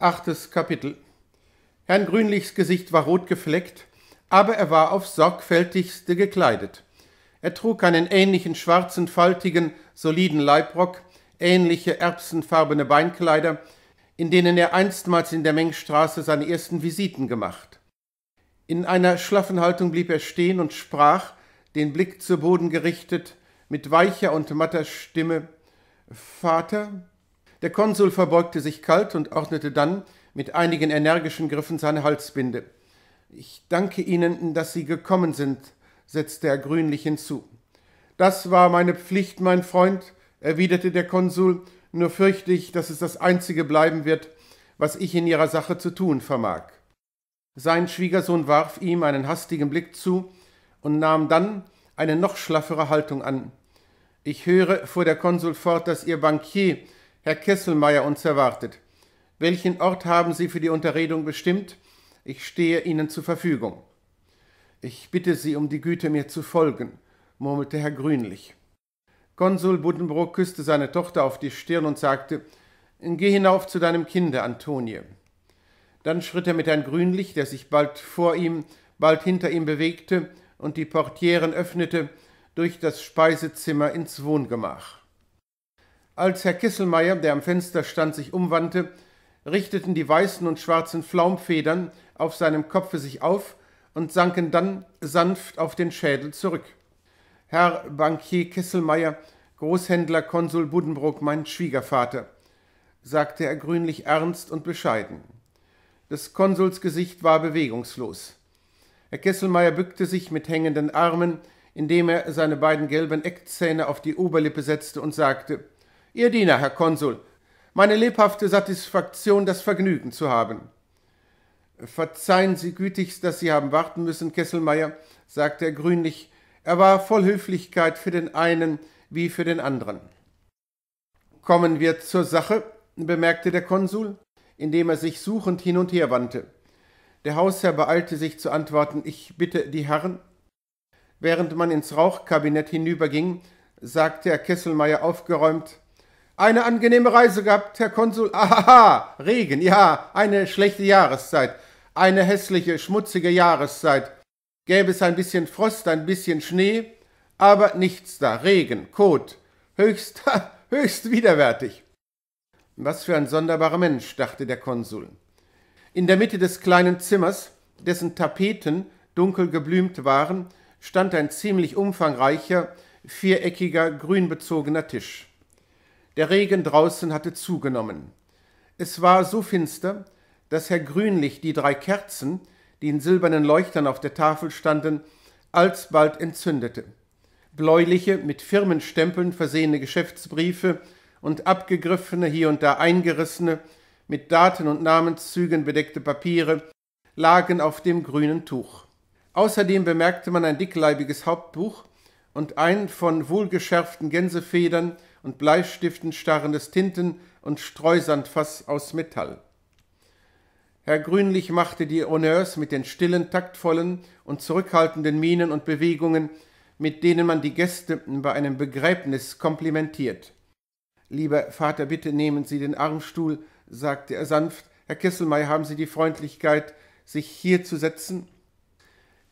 Achtes Kapitel. Herrn Grünlichs Gesicht war rot gefleckt, aber er war aufs sorgfältigste gekleidet. Er trug einen ähnlichen schwarzen, faltigen, soliden Leibrock, ähnliche erbsenfarbene Beinkleider, in denen er einstmals in der Mengstraße seine ersten Visiten gemacht. In einer schlaffen Haltung blieb er stehen und sprach, den Blick zu Boden gerichtet, mit weicher und matter Stimme Vater, der Konsul verbeugte sich kalt und ordnete dann mit einigen energischen Griffen seine Halsbinde. Ich danke Ihnen, dass Sie gekommen sind, setzte er grünlich hinzu. Das war meine Pflicht, mein Freund, erwiderte der Konsul, nur fürchte ich, dass es das einzige bleiben wird, was ich in Ihrer Sache zu tun vermag. Sein Schwiegersohn warf ihm einen hastigen Blick zu und nahm dann eine noch schlaffere Haltung an. Ich höre, fuhr der Konsul fort, dass Ihr Bankier Herr Kesselmeier uns erwartet. Welchen Ort haben Sie für die Unterredung bestimmt? Ich stehe Ihnen zur Verfügung. Ich bitte Sie um die Güte, mir zu folgen, murmelte Herr Grünlich. Konsul Buddenbrook küsste seine Tochter auf die Stirn und sagte, Geh hinauf zu deinem Kinde, Antonie. Dann schritt er mit Herrn Grünlich, der sich bald vor ihm, bald hinter ihm bewegte und die Portieren öffnete, durch das Speisezimmer ins Wohngemach. Als Herr Kisselmeier, der am Fenster stand, sich umwandte, richteten die weißen und schwarzen Flaumfedern auf seinem Kopfe sich auf und sanken dann sanft auf den Schädel zurück. Herr Bankier Kisselmeier, Großhändler Konsul Buddenbrook, mein Schwiegervater, sagte er grünlich ernst und bescheiden. Des Konsuls Gesicht war bewegungslos. Herr Kesselmeier bückte sich mit hängenden Armen, indem er seine beiden gelben Eckzähne auf die Oberlippe setzte und sagte Ihr Diener, Herr Konsul, meine lebhafte Satisfaktion, das Vergnügen zu haben. Verzeihen Sie gütigst, dass Sie haben warten müssen, Kesselmeier, sagte er grünlich. Er war voll Höflichkeit für den einen wie für den anderen. Kommen wir zur Sache, bemerkte der Konsul, indem er sich suchend hin und her wandte. Der Hausherr beeilte sich zu antworten, ich bitte die Herren. Während man ins Rauchkabinett hinüberging, sagte er Kesselmeier aufgeräumt, eine angenehme Reise gehabt, Herr Konsul. Aha, Regen, ja, eine schlechte Jahreszeit. Eine hässliche, schmutzige Jahreszeit. Gäbe es ein bisschen Frost, ein bisschen Schnee, aber nichts da. Regen, Kot. Höchst, höchst widerwärtig. Was für ein sonderbarer Mensch, dachte der Konsul. In der Mitte des kleinen Zimmers, dessen Tapeten dunkel geblümt waren, stand ein ziemlich umfangreicher, viereckiger, grünbezogener Tisch. Der Regen draußen hatte zugenommen. Es war so finster, dass Herr Grünlich die drei Kerzen, die in silbernen Leuchtern auf der Tafel standen, alsbald entzündete. Bläuliche, mit Firmenstempeln versehene Geschäftsbriefe und abgegriffene, hier und da eingerissene, mit Daten und Namenszügen bedeckte Papiere lagen auf dem grünen Tuch. Außerdem bemerkte man ein dickleibiges Hauptbuch und ein von wohlgeschärften Gänsefedern und Bleistiften starrendes Tinten- und Streusandfass aus Metall. Herr Grünlich machte die Honneurs mit den stillen, taktvollen und zurückhaltenden Mienen und Bewegungen, mit denen man die Gäste bei einem Begräbnis komplimentiert. Lieber Vater, bitte nehmen Sie den Armstuhl, sagte er sanft. Herr Kesselmeier, haben Sie die Freundlichkeit, sich hier zu setzen?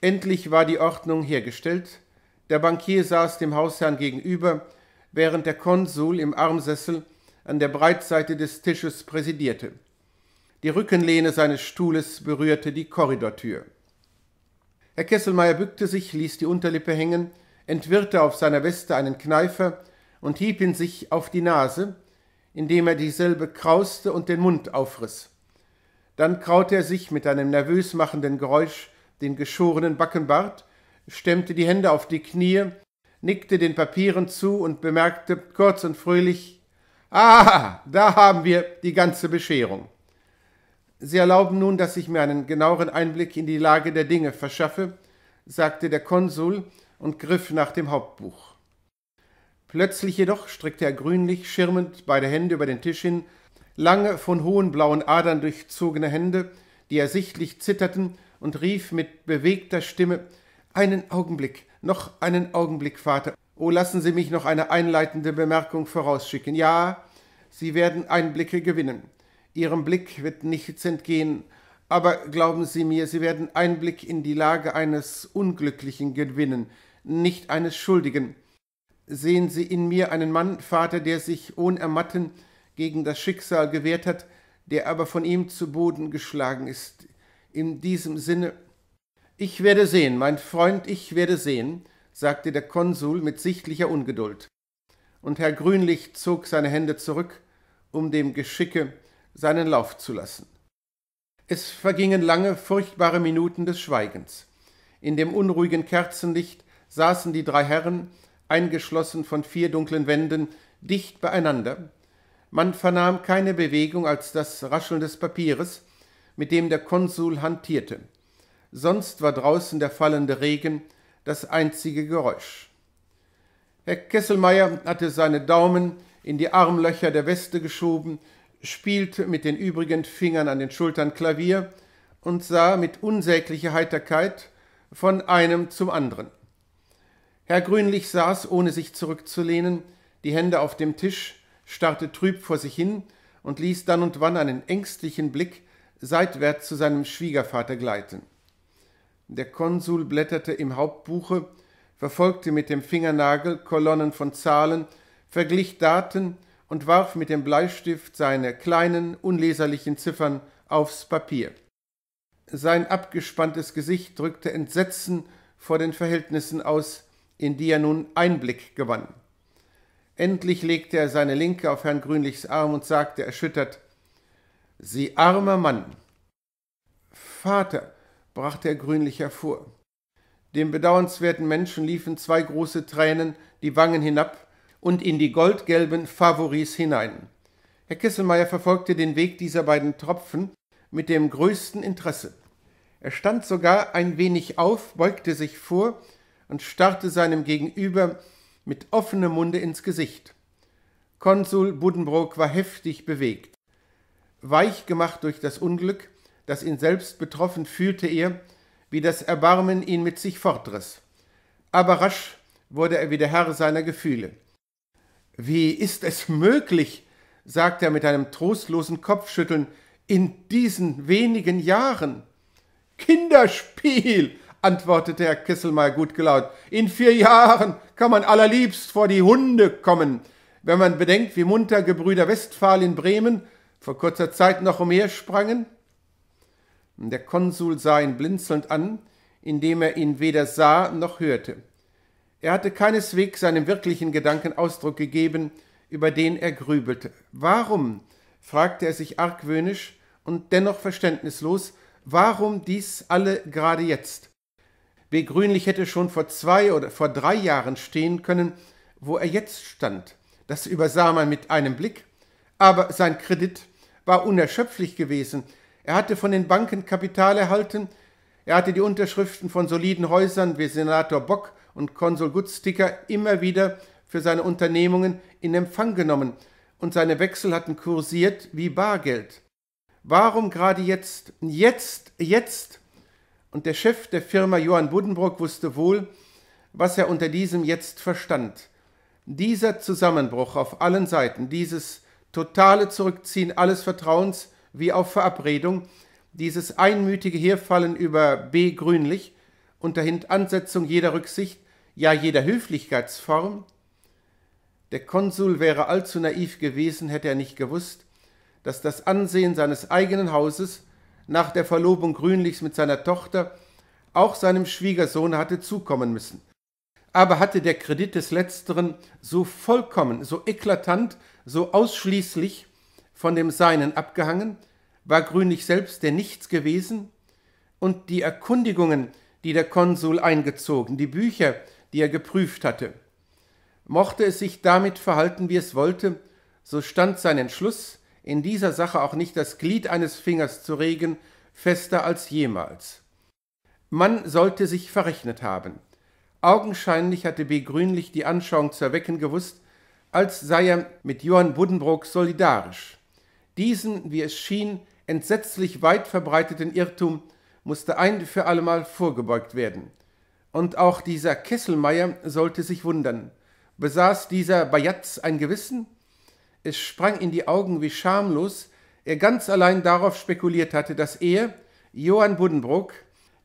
Endlich war die Ordnung hergestellt. Der Bankier saß dem Hausherrn gegenüber während der Konsul im Armsessel an der Breitseite des Tisches präsidierte. Die Rückenlehne seines Stuhles berührte die Korridortür. Herr Kesselmeier bückte sich, ließ die Unterlippe hängen, entwirrte auf seiner Weste einen Kneifer und hieb ihn sich auf die Nase, indem er dieselbe krauste und den Mund aufriß. Dann kraute er sich mit einem nervös machenden Geräusch den geschorenen Backenbart, stemmte die Hände auf die Knie nickte den Papieren zu und bemerkte kurz und fröhlich Ah, da haben wir die ganze Bescherung. Sie erlauben nun, dass ich mir einen genaueren Einblick in die Lage der Dinge verschaffe, sagte der Konsul und griff nach dem Hauptbuch. Plötzlich jedoch streckte er grünlich, schirmend beide Hände über den Tisch hin, lange von hohen blauen Adern durchzogene Hände, die ersichtlich zitterten, und rief mit bewegter Stimme Einen Augenblick, noch einen Augenblick, Vater. Oh, lassen Sie mich noch eine einleitende Bemerkung vorausschicken. Ja, Sie werden Einblicke gewinnen. Ihrem Blick wird nichts entgehen, aber glauben Sie mir, Sie werden Einblick in die Lage eines Unglücklichen gewinnen, nicht eines Schuldigen. Sehen Sie in mir einen Mann, Vater, der sich Ermatten gegen das Schicksal gewehrt hat, der aber von ihm zu Boden geschlagen ist. In diesem Sinne ich werde sehen, mein Freund, ich werde sehen, sagte der Konsul mit sichtlicher Ungeduld. Und Herr Grünlich zog seine Hände zurück, um dem Geschicke seinen Lauf zu lassen. Es vergingen lange, furchtbare Minuten des Schweigens. In dem unruhigen Kerzenlicht saßen die drei Herren, eingeschlossen von vier dunklen Wänden, dicht beieinander. Man vernahm keine Bewegung als das Rascheln des Papieres, mit dem der Konsul hantierte sonst war draußen der fallende Regen das einzige Geräusch. Herr Kesselmeier hatte seine Daumen in die Armlöcher der Weste geschoben, spielte mit den übrigen Fingern an den Schultern Klavier und sah mit unsäglicher Heiterkeit von einem zum anderen. Herr Grünlich saß, ohne sich zurückzulehnen, die Hände auf dem Tisch, starrte trüb vor sich hin und ließ dann und wann einen ängstlichen Blick seitwärts zu seinem Schwiegervater gleiten. Der Konsul blätterte im Hauptbuche, verfolgte mit dem Fingernagel Kolonnen von Zahlen, verglich Daten und warf mit dem Bleistift seine kleinen, unleserlichen Ziffern aufs Papier. Sein abgespanntes Gesicht drückte Entsetzen vor den Verhältnissen aus, in die er nun Einblick gewann. Endlich legte er seine Linke auf Herrn Grünlichs Arm und sagte erschüttert Sie armer Mann. Vater, brachte er Grünlich hervor. Dem bedauernswerten Menschen liefen zwei große Tränen die Wangen hinab und in die goldgelben Favoris hinein. Herr Kesselmeier verfolgte den Weg dieser beiden Tropfen mit dem größten Interesse. Er stand sogar ein wenig auf, beugte sich vor und starrte seinem Gegenüber mit offenem Munde ins Gesicht. Konsul Buddenbrook war heftig bewegt. Weich gemacht durch das Unglück, das ihn selbst betroffen fühlte er, wie das Erbarmen ihn mit sich fortriss. Aber rasch wurde er wieder Herr seiner Gefühle. Wie ist es möglich, sagte er mit einem trostlosen Kopfschütteln, in diesen wenigen Jahren? Kinderspiel, antwortete Herr Kisselmeier gut gelaunt. In vier Jahren kann man allerliebst vor die Hunde kommen. Wenn man bedenkt, wie munter Gebrüder Westphal in Bremen vor kurzer Zeit noch umhersprangen, der Konsul sah ihn blinzelnd an, indem er ihn weder sah noch hörte. Er hatte keineswegs seinem wirklichen Gedanken Ausdruck gegeben, über den er grübelte. Warum, fragte er sich argwöhnisch und dennoch verständnislos, warum dies alle gerade jetzt? W. Grünlich hätte schon vor zwei oder vor drei Jahren stehen können, wo er jetzt stand. Das übersah man mit einem Blick. Aber sein Kredit war unerschöpflich gewesen, er hatte von den Banken Kapital erhalten, er hatte die Unterschriften von soliden Häusern wie Senator Bock und Konsul Gutsticker immer wieder für seine Unternehmungen in Empfang genommen und seine Wechsel hatten kursiert wie Bargeld. Warum gerade jetzt? Jetzt, jetzt! Und der Chef der Firma Johann Buddenbrock wusste wohl, was er unter diesem Jetzt verstand. Dieser Zusammenbruch auf allen Seiten, dieses totale Zurückziehen alles Vertrauens wie auf Verabredung, dieses einmütige Herfallen über B. Grünlich unter Hintansetzung jeder Rücksicht, ja jeder Höflichkeitsform? Der Konsul wäre allzu naiv gewesen, hätte er nicht gewusst, dass das Ansehen seines eigenen Hauses nach der Verlobung Grünlichs mit seiner Tochter auch seinem Schwiegersohn hatte zukommen müssen. Aber hatte der Kredit des Letzteren so vollkommen, so eklatant, so ausschließlich von dem Seinen abgehangen, war Grünlich selbst der Nichts gewesen und die Erkundigungen, die der Konsul eingezogen, die Bücher, die er geprüft hatte. Mochte es sich damit verhalten, wie es wollte, so stand sein Entschluss, in dieser Sache auch nicht das Glied eines Fingers zu regen, fester als jemals. Man sollte sich verrechnet haben. Augenscheinlich hatte B. Grünlich die Anschauung zu erwecken gewusst, als sei er mit Johann Buddenbrook solidarisch. Diesen, wie es schien, entsetzlich weit verbreiteten Irrtum musste ein für allemal vorgebeugt werden. Und auch dieser Kesselmeier sollte sich wundern. Besaß dieser Bajatz ein Gewissen? Es sprang in die Augen, wie schamlos er ganz allein darauf spekuliert hatte, dass er, Johann Buddenbrook,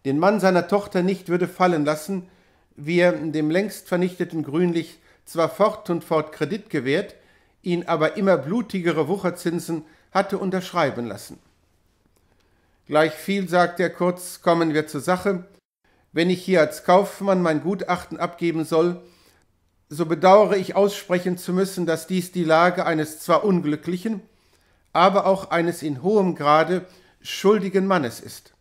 den Mann seiner Tochter nicht würde fallen lassen, wie er dem längst vernichteten Grünlich zwar fort und fort Kredit gewährt, ihn aber immer blutigere Wucherzinsen hatte unterschreiben lassen. Gleichviel, sagt er kurz, kommen wir zur Sache. Wenn ich hier als Kaufmann mein Gutachten abgeben soll, so bedauere ich aussprechen zu müssen, dass dies die Lage eines zwar unglücklichen, aber auch eines in hohem Grade schuldigen Mannes ist.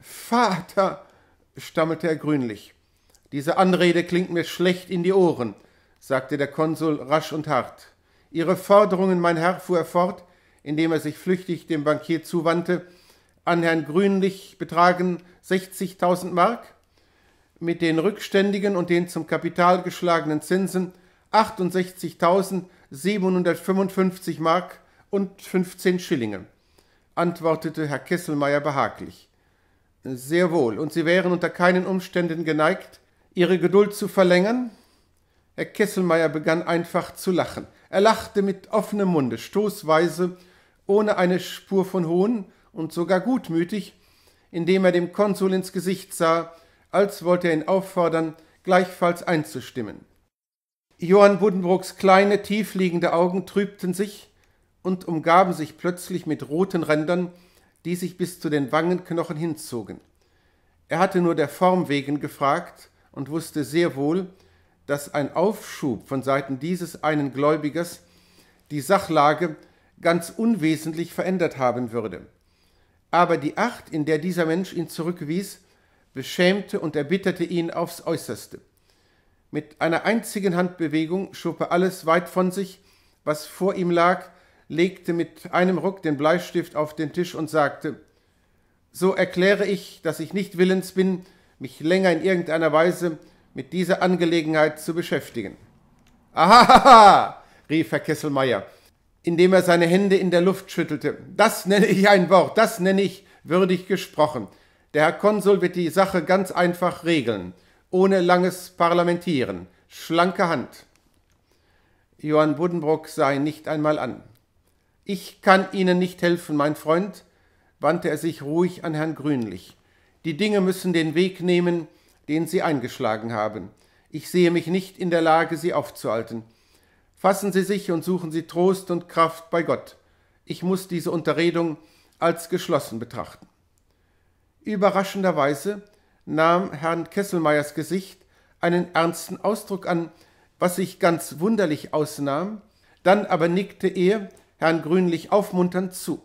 Vater, stammelte er grünlich, diese Anrede klingt mir schlecht in die Ohren, sagte der Konsul rasch und hart. Ihre Forderungen, mein Herr, fuhr er fort, indem er sich flüchtig dem Bankier zuwandte, an Herrn Grünlich betragen 60.000 Mark, mit den rückständigen und den zum Kapital geschlagenen Zinsen 68.755 Mark und 15 Schillingen, antwortete Herr Kesselmeier behaglich. Sehr wohl, und Sie wären unter keinen Umständen geneigt, Ihre Geduld zu verlängern? Herr Kesselmeier begann einfach zu lachen. Er lachte mit offenem Munde, stoßweise ohne eine Spur von Hohn und sogar gutmütig, indem er dem Konsul ins Gesicht sah, als wollte er ihn auffordern, gleichfalls einzustimmen. Johann Buddenbrooks kleine, tiefliegende Augen trübten sich und umgaben sich plötzlich mit roten Rändern, die sich bis zu den Wangenknochen hinzogen. Er hatte nur der Form wegen gefragt und wusste sehr wohl, dass ein Aufschub von Seiten dieses einen Gläubigers die Sachlage ganz unwesentlich verändert haben würde. Aber die Acht, in der dieser Mensch ihn zurückwies, beschämte und erbitterte ihn aufs äußerste. Mit einer einzigen Handbewegung schob er alles weit von sich, was vor ihm lag, legte mit einem Ruck den Bleistift auf den Tisch und sagte So erkläre ich, dass ich nicht willens bin, mich länger in irgendeiner Weise mit dieser Angelegenheit zu beschäftigen. Ahahaha! rief Herr Kesselmeier indem er seine Hände in der Luft schüttelte. Das nenne ich ein Wort, das nenne ich würdig gesprochen. Der Herr Konsul wird die Sache ganz einfach regeln, ohne langes Parlamentieren. Schlanke Hand. Johann Buddenbrock sah ihn nicht einmal an. Ich kann Ihnen nicht helfen, mein Freund, wandte er sich ruhig an Herrn Grünlich. Die Dinge müssen den Weg nehmen, den Sie eingeschlagen haben. Ich sehe mich nicht in der Lage, sie aufzuhalten. Fassen Sie sich und suchen Sie Trost und Kraft bei Gott. Ich muss diese Unterredung als geschlossen betrachten. Überraschenderweise nahm Herrn Kesselmeyers Gesicht einen ernsten Ausdruck an, was sich ganz wunderlich ausnahm, dann aber nickte er Herrn Grünlich aufmunternd zu.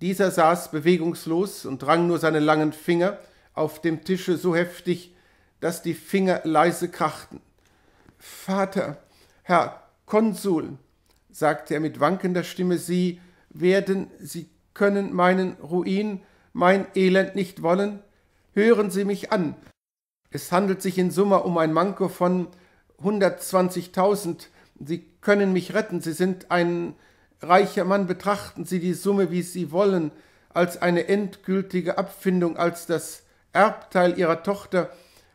Dieser saß bewegungslos und rang nur seine langen Finger auf dem Tische so heftig, dass die Finger leise krachten. Vater, Herr, Konsul, sagte er mit wankender Stimme, Sie werden, Sie können meinen Ruin, mein Elend nicht wollen? Hören Sie mich an. Es handelt sich in Summe um ein Manko von 120.000. Sie können mich retten. Sie sind ein reicher Mann. Betrachten Sie die Summe, wie Sie wollen, als eine endgültige Abfindung, als das Erbteil Ihrer Tochter,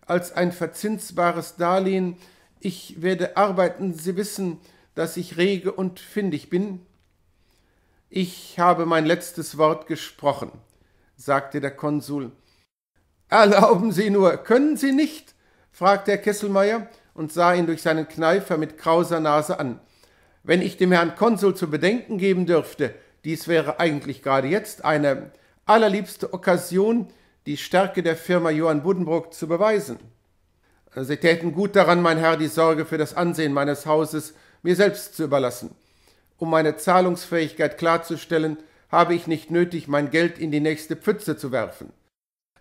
als ein verzinsbares Darlehen, ich werde arbeiten, Sie wissen, dass ich rege und findig bin. Ich habe mein letztes Wort gesprochen, sagte der Konsul. Erlauben Sie nur, können Sie nicht? fragte Herr Kesselmeier und sah ihn durch seinen Kneifer mit krauser Nase an. Wenn ich dem Herrn Konsul zu bedenken geben dürfte, dies wäre eigentlich gerade jetzt eine allerliebste Okkasion, die Stärke der Firma Johann Buddenbrook zu beweisen. Äh, Sie täten gut daran, mein Herr, die Sorge für das Ansehen meines Hauses mir selbst zu überlassen. Um meine Zahlungsfähigkeit klarzustellen, habe ich nicht nötig, mein Geld in die nächste Pfütze zu werfen.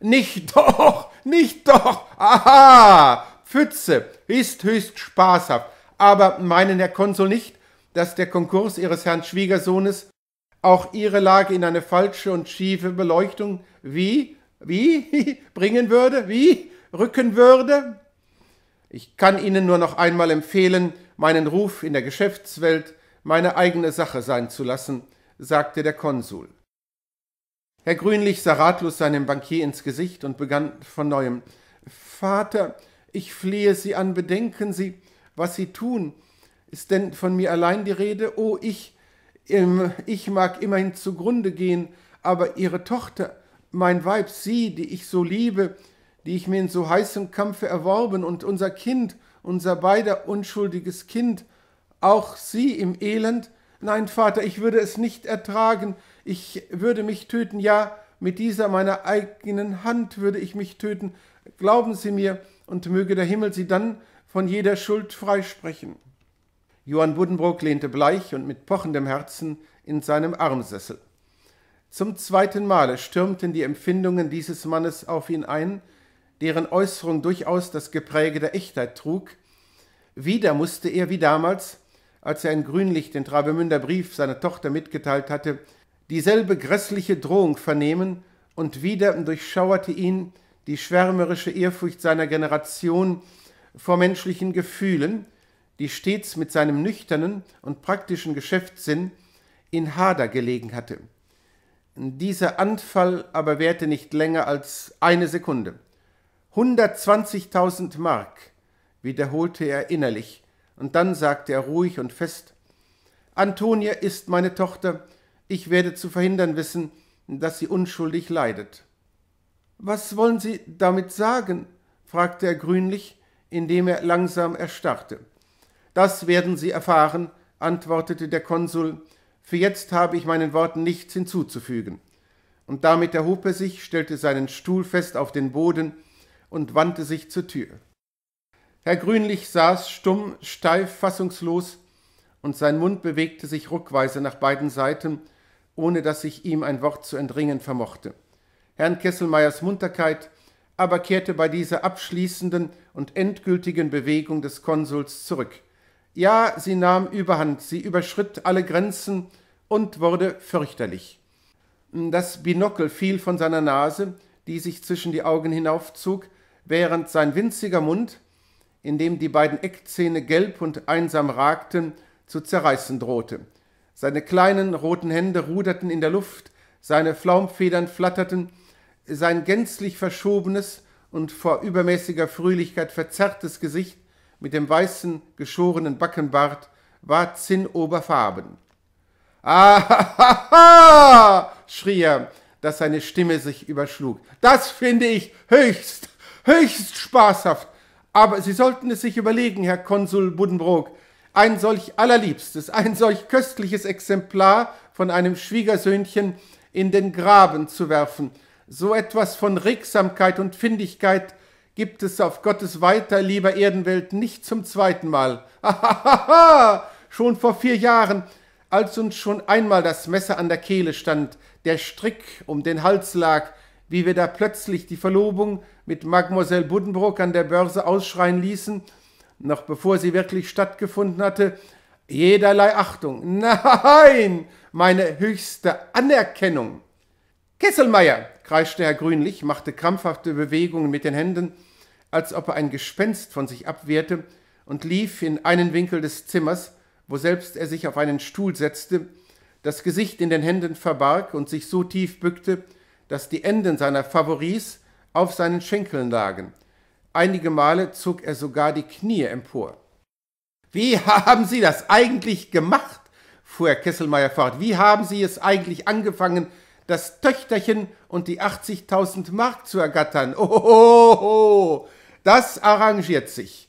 Nicht doch, nicht doch, aha, Pfütze ist höchst spaßhaft, aber meinen Herr Konsul nicht, dass der Konkurs Ihres Herrn Schwiegersohnes auch Ihre Lage in eine falsche und schiefe Beleuchtung wie, wie, bringen würde, wie, rücken würde? Ich kann Ihnen nur noch einmal empfehlen, meinen Ruf in der Geschäftswelt meine eigene Sache sein zu lassen, sagte der Konsul. Herr Grünlich sah ratlos seinem Bankier ins Gesicht und begann von neuem Vater, ich flehe Sie an, bedenken Sie, was Sie tun. Ist denn von mir allein die Rede? Oh, ich, ähm, ich mag immerhin zugrunde gehen, aber Ihre Tochter, mein Weib, sie, die ich so liebe, die ich mir in so heißem Kampfe erworben und unser Kind, unser beider unschuldiges Kind, auch sie im Elend? Nein, Vater, ich würde es nicht ertragen, ich würde mich töten, ja, mit dieser meiner eigenen Hand würde ich mich töten, glauben Sie mir, und möge der Himmel Sie dann von jeder Schuld freisprechen. Johann Buddenbrook lehnte bleich und mit pochendem Herzen in seinem Armsessel. Zum zweiten Male stürmten die Empfindungen dieses Mannes auf ihn ein, deren Äußerung durchaus das Gepräge der Echtheit trug, wieder musste er, wie damals, als er in Grünlicht den Travemünder Brief seiner Tochter mitgeteilt hatte, dieselbe grässliche Drohung vernehmen, und wieder durchschauerte ihn die schwärmerische Ehrfurcht seiner Generation vor menschlichen Gefühlen, die stets mit seinem nüchternen und praktischen Geschäftssinn in Hader gelegen hatte. Dieser Anfall aber währte nicht länger als eine Sekunde. 120.000 Mark, wiederholte er innerlich, und dann sagte er ruhig und fest Antonia ist meine Tochter, ich werde zu verhindern wissen, dass sie unschuldig leidet. Was wollen Sie damit sagen? fragte er grünlich, indem er langsam erstarrte. Das werden Sie erfahren, antwortete der Konsul, für jetzt habe ich meinen Worten nichts hinzuzufügen. Und damit erhob er sich, stellte seinen Stuhl fest auf den Boden und wandte sich zur Tür. Herr Grünlich saß stumm, steif, fassungslos, und sein Mund bewegte sich ruckweise nach beiden Seiten, ohne dass sich ihm ein Wort zu entringen vermochte. Herrn Kesselmeiers Munterkeit aber kehrte bei dieser abschließenden und endgültigen Bewegung des Konsuls zurück. Ja, sie nahm Überhand, sie überschritt alle Grenzen und wurde fürchterlich. Das Binockel fiel von seiner Nase, die sich zwischen die Augen hinaufzog, während sein winziger Mund, in dem die beiden Eckzähne gelb und einsam ragten, zu zerreißen drohte. Seine kleinen roten Hände ruderten in der Luft, seine Flaumfedern flatterten, sein gänzlich verschobenes und vor übermäßiger Fröhlichkeit verzerrtes Gesicht mit dem weißen, geschorenen Backenbart war zinnoberfarben. Ah, schrie er, dass seine Stimme sich überschlug. Das finde ich höchst höchst spaßhaft. Aber Sie sollten es sich überlegen, Herr Konsul Buddenbrook. Ein solch allerliebstes, ein solch köstliches Exemplar von einem Schwiegersöhnchen in den Graben zu werfen. So etwas von Regsamkeit und Findigkeit gibt es auf Gottes weiter lieber Erdenwelt nicht zum zweiten Mal. Ahahaha! Schon vor vier Jahren, als uns schon einmal das Messer an der Kehle stand, der Strick um den Hals lag, wie wir da plötzlich die Verlobung mit Mademoiselle Buddenbrook an der Börse ausschreien ließen, noch bevor sie wirklich stattgefunden hatte, jederlei Achtung. Nein, meine höchste Anerkennung. Kesselmeier, kreischte Herr Grünlich, machte krampfhafte Bewegungen mit den Händen, als ob er ein Gespenst von sich abwehrte, und lief in einen Winkel des Zimmers, wo selbst er sich auf einen Stuhl setzte, das Gesicht in den Händen verbarg und sich so tief bückte, dass die Enden seiner Favoris auf seinen Schenkeln lagen. Einige Male zog er sogar die Knie empor. Wie haben Sie das eigentlich gemacht? fuhr Herr Kesselmeier fort. Wie haben Sie es eigentlich angefangen, das Töchterchen und die 80.000 Mark zu ergattern? Ohoho, das arrangiert sich.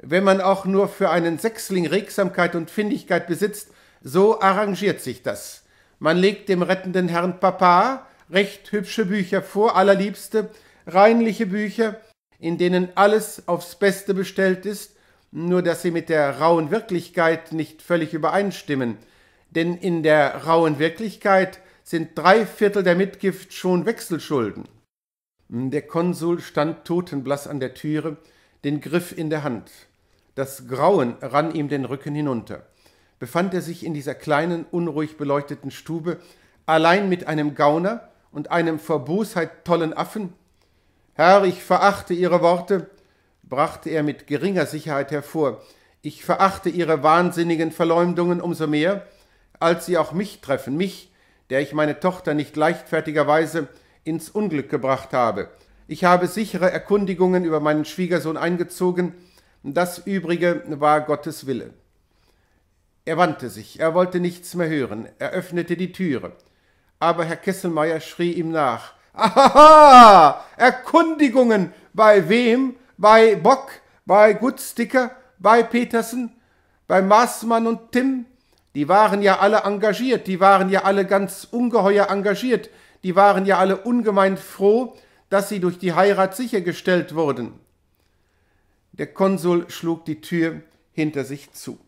Wenn man auch nur für einen Sechsling Regsamkeit und Findigkeit besitzt, so arrangiert sich das. Man legt dem rettenden Herrn Papa recht hübsche Bücher vor, allerliebste, reinliche Bücher, in denen alles aufs Beste bestellt ist, nur dass sie mit der rauen Wirklichkeit nicht völlig übereinstimmen. Denn in der rauen Wirklichkeit sind drei Viertel der Mitgift schon Wechselschulden. Der Konsul stand totenblass an der Türe, den Griff in der Hand. Das Grauen rann ihm den Rücken hinunter. Befand er sich in dieser kleinen, unruhig beleuchteten Stube, allein mit einem Gauner, und einem vor Bosheit tollen Affen? Herr, ich verachte ihre Worte, brachte er mit geringer Sicherheit hervor. Ich verachte ihre wahnsinnigen Verleumdungen umso mehr, als sie auch mich treffen, mich, der ich meine Tochter nicht leichtfertigerweise ins Unglück gebracht habe. Ich habe sichere Erkundigungen über meinen Schwiegersohn eingezogen, das übrige war Gottes Wille. Er wandte sich, er wollte nichts mehr hören, er öffnete die Türe aber Herr Kesselmeier schrie ihm nach. Aha! Erkundigungen! Bei wem? Bei Bock? Bei Gutsticker? Bei Petersen? Bei Maßmann und Tim? Die waren ja alle engagiert, die waren ja alle ganz ungeheuer engagiert, die waren ja alle ungemein froh, dass sie durch die Heirat sichergestellt wurden. Der Konsul schlug die Tür hinter sich zu.